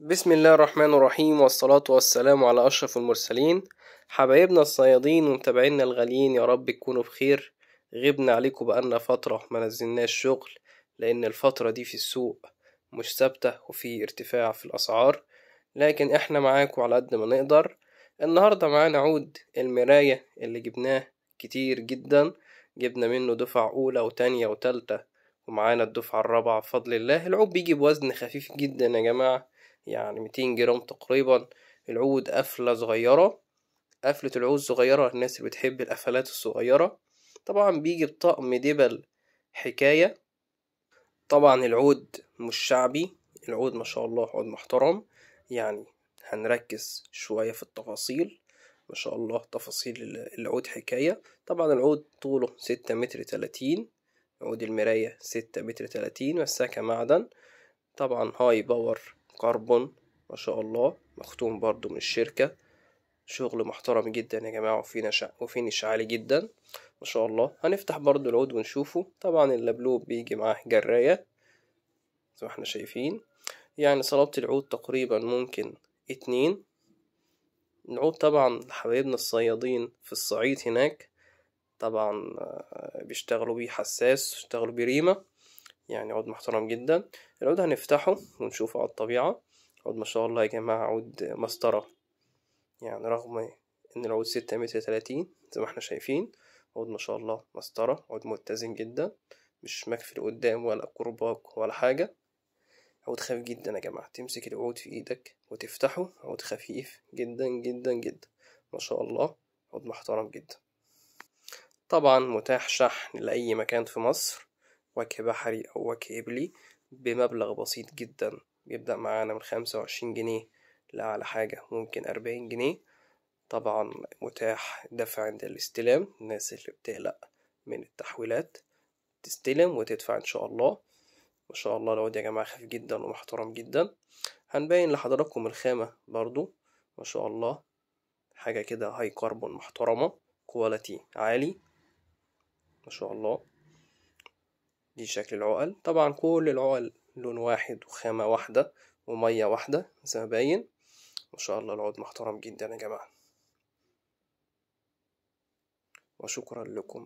بسم الله الرحمن الرحيم والصلاة والسلام على أشرف المرسلين حبايبنا الصيادين ومتابعينا الغاليين يا رب تكونوا بخير غبنا عليكم بقالنا فترة ما نزلناش شغل لأن الفترة دي في السوق مش ثابتة وفي ارتفاع في الأسعار لكن احنا معاكم على قد ما نقدر النهاردة معانا عود المراية اللي جبناه كتير جدا جبنا منه دفع أولى وتانية وتالتة ومعانا الدفعة الرابعة بفضل الله العود بيجي بوزن خفيف جدا يا جماعة يعني 200 جرام تقريبا العود قفلة صغيرة قفلة العود صغيرة الناس اللي بتحب القفلات الصغيرة طبعا بيجي بطقم دبل حكاية طبعا العود مش شعبي العود ما شاء الله عود محترم يعني هنركز شوية في التفاصيل ما شاء الله تفاصيل العود حكاية طبعا العود طوله ستة متر تلاتين عود المراية ستة متر تلاتين مساكة معدن طبعا هاي باور كربون ما شاء الله مختوم برضو من الشركة شغل محترم جدا يا جماعة وفي نشع نش عالي جدا ما شاء الله هنفتح برضو العود ونشوفه طبعا اللبلوب بيجي معاه جراية زي ما احنا شايفين يعني صلابة العود تقريبا ممكن اتنين العود طبعا لحبايبنا الصيادين في الصعيد هناك طبعا آه، بيشتغلوا بيه حساس بيشتغلوا بيه ريمة يعني عود محترم جدا العود هنفتحه ونشوفه على الطبيعة عود ما شاء الله يا جماعة عود مسطرة يعني رغم ان العود ستة متر تلاتين زي ما احنا شايفين عود ما شاء الله مسطرة عود متزن جدا مش مكفي لقدام ولا كرباج ولا حاجة عود خفيف جدا يا جماعة تمسك العود في ايدك وتفتحه عود خفيف جدا جدا جدا ما شاء الله عود محترم جدا طبعا متاح شحن لأي مكان في مصر وجه بحري أو وجه إبلي بمبلغ بسيط جدا بيبدأ معانا من خمسة وعشرين جنيه لأعلى حاجة ممكن أربعين جنيه طبعا متاح دفع عند الاستلام الناس اللي بتقلق من التحويلات تستلم وتدفع إن شاء الله ما شاء الله العود يا جماعة خفيف جدا ومحترم جدا هنبين لحضراتكم الخامة برضو ما شاء الله حاجة كده هاي كربون محترمة كواليتي عالي ما شاء الله دي شكل العقل طبعا كل العقل لون واحد وخامة واحدة ومية واحدة زي ما باين ما شاء الله العود محترم جدا يا جماعة وشكرا لكم